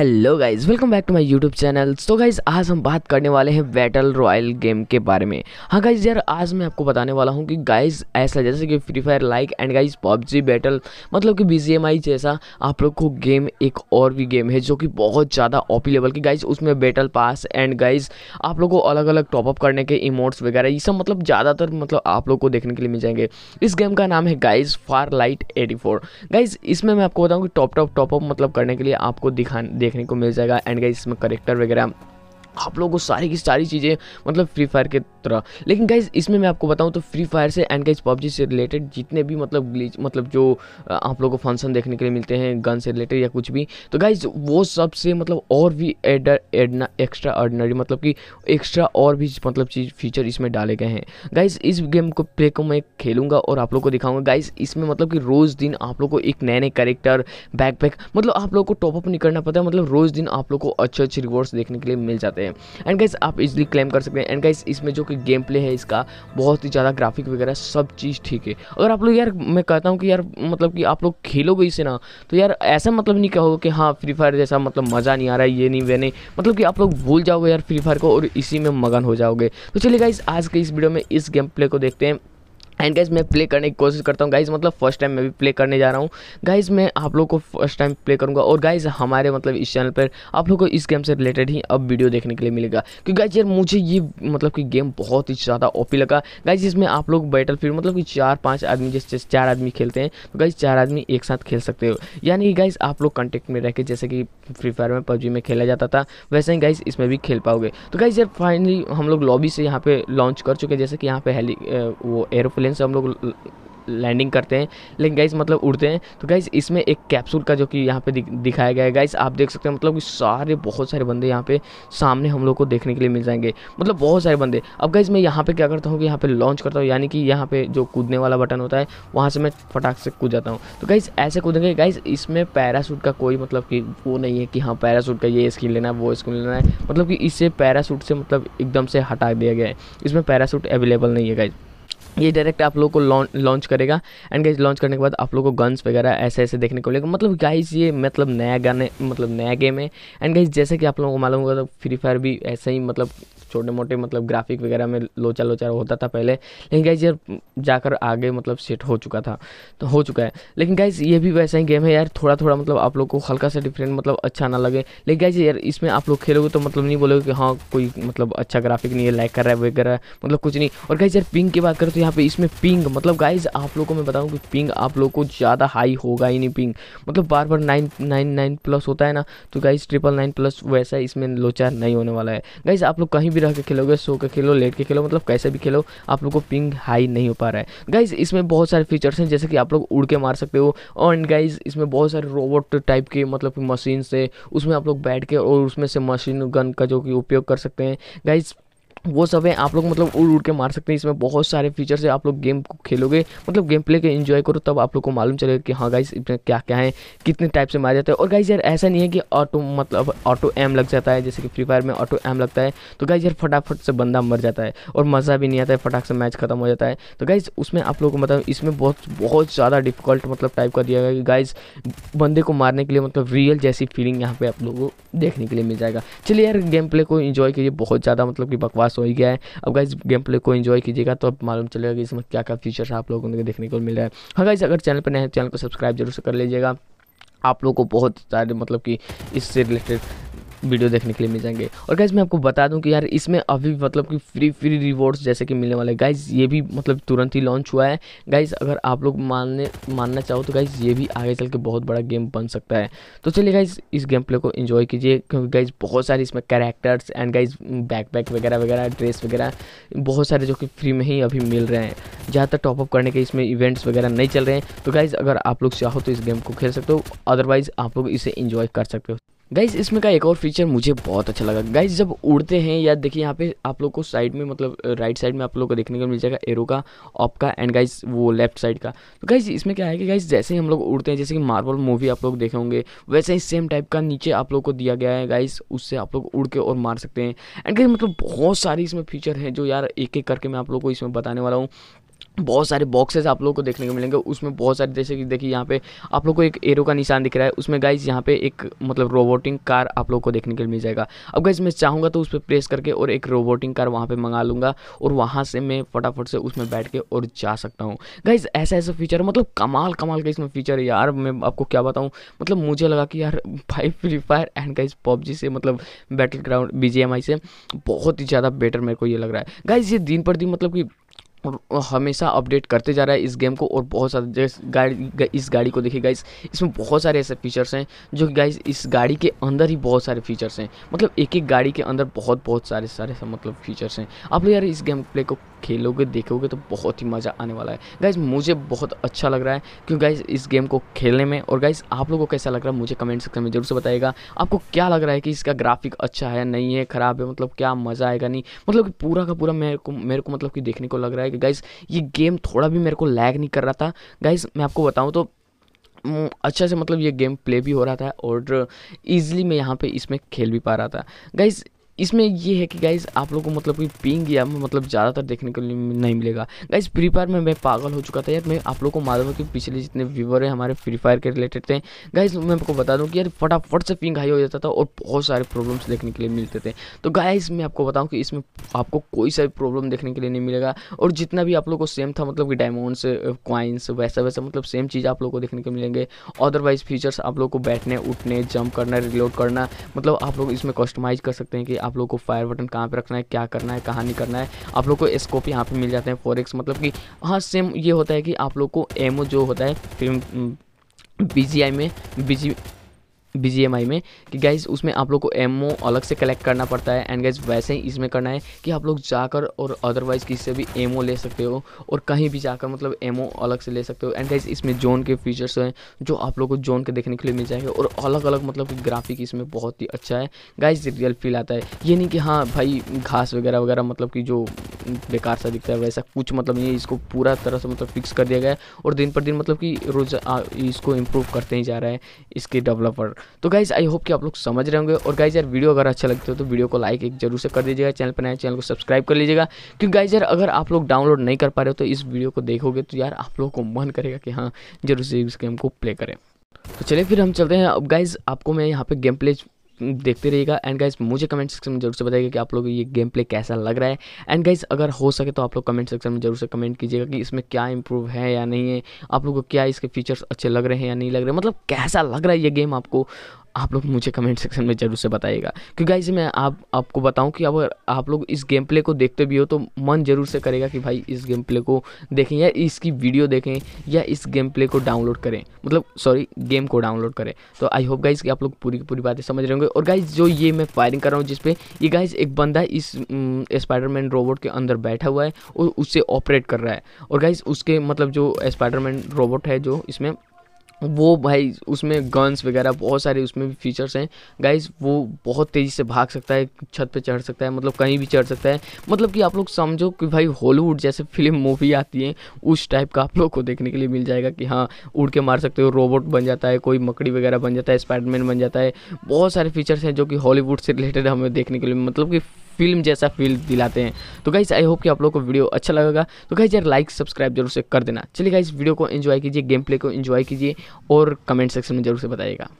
hello guys welcome back to my YouTube channel तो guys आज हम बात करने वाले हैं बैटल रॉयल गेम के बारे में हाँ गाइज यार आज मैं आपको बताने वाला हूँ कि गाइज ऐसा जैसे कि Free Fire like and guys PUBG battle मतलब कि बी जैसा आप लोग को गेम एक और भी गेम है जो कि बहुत ज़्यादा ओपी लेवल की गाइज उसमें बैटल पास एंड गाइज आप लोग को अलग अलग टॉपअप करने के इमोट्स वगैरह ये सब मतलब ज़्यादातर मतलब आप लोग को देखने के लिए मिल जाएंगे इस गेम का नाम है guys Farlight eighty guys इसमें मैं आपको बताऊँ कि टॉप टॉप टॉपअप मतलब करने के लिए आपको दिखा देखने को मिल जाएगा एंड गई इसमें करेक्टर वगैरह आप लोगों को सारी की सारी चीज़ें मतलब फ्री फायर के तरह लेकिन गाइज इसमें मैं आपको बताऊँ तो फ्री फायर से एंड गाइज पबजी से रिलेटेड जितने भी मतलब ग्लीच मतलब जो आप लोगों को फंक्शन देखने के लिए मिलते हैं गन से रिलेटेड या कुछ भी तो गाइज वो सबसे मतलब और भी एडर एडना एक्स्ट्रा ऑर्डनरी मतलब कि एक्स्ट्रा और भी मतलब चीज़ फीचर इसमें डाले गए हैं गाइज इस गेम को प्ले को मैं खेलूँगा और आप लोग को दिखाऊंगा गाइज इसमें मतलब कि रोज़ दिन आप लोग को एक नए नए करेक्टर बैक मतलब आप लोग को टॉपअप नहीं करना पता मतलब रोज़ दिन आप लोग को अच्छे अच्छे रिवॉर्ड्स देखने के लिए मिल जाते हैं सकते हैं एंड गाइज आप इजिली क्लेम कर सकते हैं एंड गाइज इसमें जो कि गेम प्ले है इसका बहुत ही ज़्यादा ग्राफिक वगैरह सब चीज़ ठीक है अगर आप लोग यार मैं कहता हूँ कि यार मतलब कि आप लोग खेलोगे इसे ना तो यार ऐसा मतलब नहीं कहोगे कि हाँ फ्री फायर जैसा मतलब मज़ा नहीं आ रहा है ये नहीं वे नहीं मतलब कि आप लोग भूल जाओगे यार फ्री फायर को और इसी में मगन हो जाओगे तो चलिए गाइज आज के इस वीडियो में इस गेम प्ले को देखते हैं एंड गाइज मैं प्ले करने की कोशिश करता हूँ गाइज मतलब फर्स्ट टाइम मैं भी प्ले करने जा रहा हूँ गाइज मैं आप लोग को फर्स्ट टाइम प्ले करूँगा और गाइज हमारे मतलब इस चैनल पर आप लोग को इस गेम से रिलेटेड ही अब वीडियो देखने के लिए मिलेगा क्योंकि गाइज यार मुझे ये मतलब कि गेम बहुत ही ज़्यादा ओपी लगा गाइज इसमें आप लोग बैटल फील्ड मतलब कि चार पाँच आदमी जैसे चार आदमी खेलते हैं तो गाइज चार आदमी एक साथ खेल सकते हो यानी कि गाइज आप लोग कॉन्टेक्ट में रह के जैसे कि फ्री फायर में पबजी में खेला जाता था वैसे ही गाइज इसमें भी खेल पाओगे तो गाइज यार फाइनली हम लोग लॉबी से यहाँ पर लॉन्च कर चुके हैं जैसे कि यहाँ पर हेली वो एरोप्लेन प्लेन से हम लोग लैंडिंग करते हैं लेकिन गाइस मतलब उड़ते हैं तो गाइस इसमें एक कैप्सूल का जो कि यहाँ पे दिखाया गया है गाइस आप देख सकते हैं मतलब कि सारे बहुत सारे बंदे यहाँ पे सामने हम लोग को देखने के लिए मिल जाएंगे मतलब बहुत सारे बंदे अब गाइस मैं यहाँ पे क्या करता हूँ कि यहाँ पे लॉन्च करता हूँ यानी कि यहाँ पे जो कूदने वाला बटन होता है वहाँ से मैं फटाक से कूद जाता हूँ तो गाइस ऐसे कूदेंगे गाइस इसमें पैरासूट का कोई मतलब कि वो नहीं है कि हाँ पैरासूट का ये स्किन लेना है वो स्किन लेना है मतलब कि इसे पैरासूट से मतलब एकदम से हटा दिया गया है इसमें पैरासूट अवेलेबल नहीं है गाइज़ ये डायरेक्ट आप लोग को लॉन्च करेगा एंड गाइज लॉन्च करने के बाद आप लोग को गन्स वगैरह ऐसे ऐसे देखने को मिलेगा मतलब गाइज ये मतलब नया गाने मतलब नया गेम है एंड गाइज जैसे कि आप लोगों को मालूम होगा तो फ्री फायर भी ऐसे ही मतलब छोटे मोटे मतलब ग्राफिक वगैरह में लोचा लोचा होता था पहले लेकिन गाइज यार जाकर आगे मतलब सेट हो चुका था तो हो चुका है लेकिन गाइज ये भी वैसा ही गेम है यार थोड़ा थोड़ा मतलब आप लोग को हल्का सा डिफरेंट मतलब अच्छा ना लगे लेकिन गाइज यार इसमें आप लोग खेलोगे तो मतलब नहीं बोलोगे कि हाँ कोई मतलब अच्छा ग्राफिक नहीं है लाइक कर रहा है वगैरह मतलब कुछ नहीं और गाइज यार पिंक की बात करें तो तो यहाँ पे इसमें पिंग मतलब गाइज आप लोगों को मैं बताऊँ कि पिंग आप लोगों को ज़्यादा हाई होगा ही नहीं पिंग मतलब बार बार नाइन नाइन नाइन प्लस होता है ना तो गाइज ट्रिपल नाइन प्लस वैसा इसमें लोचार नहीं होने वाला है गाइज आप लोग कहीं भी रह के खेलोगे सो के खेलो लेट के खेलो मतलब कैसे भी खेलो आप लोग को पिंग हाई नहीं हो पा रहा है गाइज इसमें बहुत सारे फीचर्स हैं जैसे कि आप लोग उड़ के मार सकते हो और गाइज इसमें बहुत सारे रोबोट टाइप के मतलब मशीन से उसमें आप लोग बैठ के और उसमें से मशीन गन का जो कि उपयोग कर सकते हैं गाइज वो सब है आप लोग मतलब उड़ उड़ के मार सकते हैं इसमें बहुत सारे फीचर्स है आप लोग गेम को खेलोगे मतलब गेम प्ले के एंजॉय करो तब आप लोग को मालूम चलेगा कि हाँ गाइस इसमें क्या क्या है कितने टाइप से मारे जाते हैं और गाइस यार ऐसा नहीं है कि ऑटो मतलब ऑटो एम लग जाता है जैसे कि फ्री फायर में ऑटो एम लगता है तो गाइज यार फटाफट से बंदा मर जाता है और मज़ा भी नहीं आता है फटाक से मैच खत्म हो जाता है तो गाइज उसमें आप लोग को मतलब इसमें बहुत बहुत ज़्यादा डिफिकल्ट मतलब टाइप का दिया गया कि गाइज बंदे को मारने के लिए मतलब रियल जैसी फीलिंग यहाँ पे आप लोगों को देखने के लिए मिल जाएगा चलिए यार गेम प्ले को इन्जॉय कीजिए बहुत ज़्यादा मतलब कि बकवास पास हो ही गया है अब गाइज गेम प्ले को इन्जॉय कीजिएगा तो अब मालूम चलेगा कि इसमें क्या क्या फीचर्स आप लोगों को देखने को मिल रहा है हाँ गाइज अगर चैनल पर नए तो चैनल को सब्सक्राइब जरूर से कर लीजिएगा आप लोगों को बहुत सारे मतलब कि इससे रिलेटेड वीडियो देखने के लिए मिल जाएंगे और गाइज मैं आपको बता दूं कि यार इसमें अभी मतलब कि फ्री फ्री रिवॉर्ड्स जैसे कि मिलने वाले गाइज ये भी मतलब तुरंत ही लॉन्च हुआ है गाइज अगर आप लोग मानने मानना चाहो तो गाइज ये भी आगे चल के बहुत बड़ा गेम बन सकता है तो चलिए गाइज इस गेम प्ले को इन्जॉय कीजिए क्योंकि गाइज बहुत सारे इसमें characters and guys backpack वगैरह वगैरह ड्रेस वगैरह बहुत सारे जो कि फ्री में ही अभी मिल रहे हैं जहाँ तक टॉपअप करने के इसमें इवेंट्स वगैरह नहीं चल रहे हैं तो गाइज़ अगर आप लोग चाहो तो इस गेम को खेल सकते हो अदरवाइज़ आप लोग इसे इन्जॉय कर सकते हो गाइज इसमें का एक और फीचर मुझे बहुत अच्छा लगा गाइज जब उड़ते हैं या देखिए यहाँ पे आप लोग को साइड में मतलब राइट साइड में आप लोग को देखने को मिल जाएगा एरो का ऑप का एंड गाइज वो लेफ्ट साइड का तो गाइज इसमें क्या है कि गाइज जैसे ही हम लोग उड़ते हैं जैसे कि मार्बल मूवी आप लोग देखे होंगे वैसे ही सेम टाइप का नीचे आप लोग को दिया गया है गाइज उससे आप लोग उड़ के और मार सकते हैं एंड गाइज मतलब बहुत सारी इसमें फीचर हैं जो यार एक एक करके मैं आप लोग को इसमें बताने वाला हूँ बहुत सारे बॉक्सेस आप लोग को देखने को मिलेंगे उसमें बहुत सारे जैसे कि देखिए यहाँ पे आप लोग को एक एरो का निशान दिख रहा है उसमें गाइज यहाँ पे एक मतलब रोबोटिंग कार आप लोग को देखने के लिए मिल जाएगा अब गाइज मैं चाहूँगा तो उस पर प्रेस करके और एक रोबोटिंग कार वहाँ पर मंगा लूँगा और वहाँ से मैं फटाफट से उसमें बैठ के और जा सकता हूँ गाइज ऐसा ऐसा फीचर मतलब कमाल कमाल का इसमें फीचर है यार मैं आपको क्या बताऊँ मतलब मुझे लगा कि यार भाई Free Fire and guys PUBG से मतलब बैटल ग्राउंड बी से बहुत ही ज़्यादा बेटर मेरे को ये लग रहा है गाइज ये दिन पर दिन मतलब कि और हमेशा अपडेट करते जा रहा है इस गेम को और बहुत सारे जैसे गाड़ी इस गाड़ी को देखिए गाइस इसमें बहुत सारे ऐसे फीचर्स हैं जो गाइस इस गाड़ी के अंदर ही बहुत सारे फीचर्स हैं मतलब एक एक गाड़ी के अंदर बहुत बहुत सारे सारे मतलब फीचर्स हैं आप लोग यार इस गेम प्ले को खेलोगे देखोगे तो बहुत ही मज़ा आने वाला है गाइज मुझे बहुत अच्छा लग रहा है क्योंकि गाइज इस गेम को खेलने में और गाइज आप लोगों को कैसा लग रहा है मुझे कमेंट सेक्शन में जरूर से बताएगा आपको क्या लग रहा है कि इसका ग्राफिक अच्छा है नहीं है ख़राब है मतलब क्या मज़ा आएगा नहीं मतलब कि पूरा का पूरा मेरे को मेरे को मतलब कि देखने को लग रहा है कि गाइज ये गेम थोड़ा भी मेरे को लैग नहीं कर रहा था गाइज मैं आपको बताऊँ तो अच्छा से मतलब ये गेम प्ले भी हो रहा था और इजीली मैं यहाँ पे इसमें खेल भी पा रहा था गाइज इसमें ये है कि गाइज आप लोगों को मतलब कि पिंग या मतलब ज़्यादातर देखने को नहीं मिलेगा गाइज फ्री फायर में मैं पागल हो चुका था यार मैं आप लोग को मालूम है कि पिछले जितने व्यूवर हैं हमारे फ्री फायर के रिलेटेड थे गाइज मैं आपको बता दूँ कि यार फटाफट से पिंग हाई हो जाता था और बहुत सारे प्रॉब्लम्स देखने के लिए मिलते थे तो गाइज मैं आपको बताऊँ कि इसमें आपको कोई सा प्रॉब्लम देखने के लिए नहीं मिलेगा और जितना भी आप लोग को सेम था मतलब कि डायमंड्स क्वाइंस वैसा वैसा मतलब सेम चीज़ आप लोग को देखने को मिलेंगे अदरवाइज फीचर्स आप लोग को बैठने उठने जंप करना रिलोड करना मतलब आप लोग इसमें कस्टमाइज कर सकते हैं कि आप आप लोग को फायर बटन कहाँ पर रखना है क्या करना है कहाँ नहीं करना है आप लोग को स्कोप यहाँ पर मिल जाते हैं फोर मतलब कि हाँ सेम ये होता है कि आप लोग को एमओ जो होता है बी हम्म, में बी बी में कि गाइज उसमें आप लोग को एम अलग से कलेक्ट करना पड़ता है एंड गाइज वैसे ही इसमें करना है कि आप लोग जाकर और अदरवाइज़ किसी से भी एम ले सकते हो और कहीं भी जाकर मतलब एम अलग से ले सकते हो एंड गाइज इसमें जोन के फीचर्स हैं जो आप लोग को जोन के देखने के लिए मिल जाएंगे और अलग अलग मतलब कि ग्राफिक इसमें बहुत ही अच्छा है गाइज रियल फील आता है ये नहीं कि हाँ भाई घास वगैरह वगैरह मतलब कि जो बेकार सा दिखता है वैसा कुछ मतलब नहीं इसको पूरा तरह से मतलब फिक्स कर दिया गया है और दिन पर दिन मतलब कि रोज़ इसको इम्प्रूव करते ही जा रहा है इसके डेवलपर तो गाइज आई होप कि आप लोग समझ रहे होंगे और गाइज यार वीडियो अगर अच्छा लगता हो तो वीडियो को लाइक एक जरूर से कर दीजिएगा चैनल पर नए चैनल को सब्सक्राइब कर लीजिएगा क्योंकि गाइज यार अगर आप लोग डाउनलोड नहीं कर पा रहे हो तो इस वीडियो को देखोगे तो यार आप लोगों को मन करेगा कि हाँ जरूर से इस गेम को प्ले करें तो चलिए फिर हम चलते हैं अब गाइज आपको मैं यहाँ पे गेम प्ले देखते रहिएगा एंड गाइज मुझे कमेंट सेक्शन में जरूर से बताइएगा कि आप लोग ये गेम प्ले कैसा लग रहा है एंड गाइज अगर हो सके तो आप लोग कमेंट सेक्शन में जरूर से कमेंट कीजिएगा कि इसमें क्या इंप्रूव है या नहीं है आप लोग को क्या इसके फीचर्स अच्छे लग रहे हैं या नहीं लग रहे मतलब कैसा लग रहा है ये गेम आपको आप लोग मुझे कमेंट सेक्शन में ज़रूर से बताइएगा क्योंकि गाइज मैं आप आपको बताऊं कि अगर आप लोग इस गेम प्ले को देखते भी हो तो मन ज़रूर से करेगा कि भाई इस गेम प्ले को देखें या इसकी वीडियो देखें या इस गेम प्ले को डाउनलोड करें मतलब सॉरी गेम को डाउनलोड करें तो आई होप गाइज़ कि आप लोग पूरी की पूरी बातें समझ रहे होंगे और गाइज जो ये मैं फायरिंग कर रहा हूँ जिसपे ये गाइज एक बंदा इस स्पाइडरमैन रोबोट के अंदर बैठा हुआ है और उससे ऑपरेट कर रहा है और गाइज उसके मतलब जो स्पाइडरमैन रोबोट है जो इसमें वो भाई उसमें गन्स वगैरह बहुत सारे उसमें भी फीचर्स हैं गाइस वो बहुत तेज़ी से भाग सकता है छत पे चढ़ सकता है मतलब कहीं भी चढ़ सकता है मतलब कि आप लोग समझो कि भाई हॉलीवुड जैसे फिल्म मूवी आती है उस टाइप का आप लोग को देखने के लिए मिल जाएगा कि हाँ उड़ के मार सकते हो रोबोट बन जाता है कोई मकड़ी वगैरह बन जाता है स्पाइडमैन बन जाता है बहुत सारे फीचर्स हैं जो कि हॉलीवुड से रिलेटेड हमें देखने के लिए मतलब कि फिल्म जैसा फील दिलाते हैं तो गाइज़ आई होप कि आप लोग को वीडियो अच्छा लगेगा तो गाइज़ यार लाइक सब्सक्राइब जरूर से कर देना चलिए गाइज़ वीडियो को इन्जॉय कीजिए गेम प्ले को इन्जॉय कीजिए और कमेंट सेक्शन में जरूर से बताइएगा